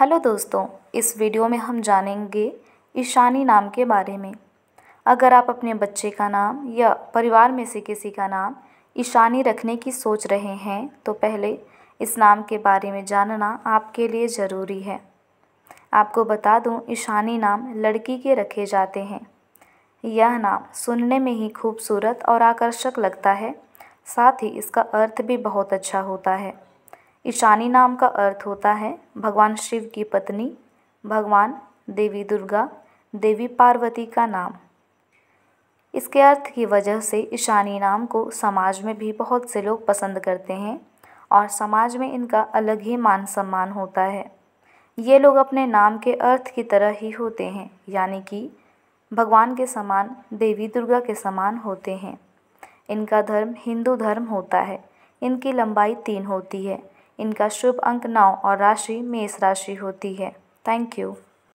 hello दोस्तों इस video में हम जानेंगे ईशानी नाम के बारे में अगर आप अपने बच्चे का नाम या परिवार में से किसी का नाम ईशानी रखने की सोच रहे हैं तो पहले इस नाम के बारे में जानना आपके लिए ज़रूरी है आपको बता दूं ईशानी नाम लड़की के रखे जाते हैं यह नाम सुनने में ही खूबसूरत और आकर्षक लगता है साथ ही इसका अर्थ भी बहुत अच्छा होता है ईशानी नाम का अर्थ होता है भगवान शिव की पत्नी भगवान देवी दुर्गा देवी पार्वती का नाम इसके अर्थ की वजह से ईशानी नाम को समाज में भी बहुत से लोग पसंद करते हैं और समाज में इनका अलग ही मान सम्मान होता है ये लोग अपने नाम के अर्थ की तरह ही होते हैं यानी कि भगवान के समान देवी दुर्गा के समान होते हैं इनका धर्म हिंदू धर्म होता है इनकी लंबाई तीन होती है इनका शुभ अंक नौ और राशि मेष राशि होती है थैंक यू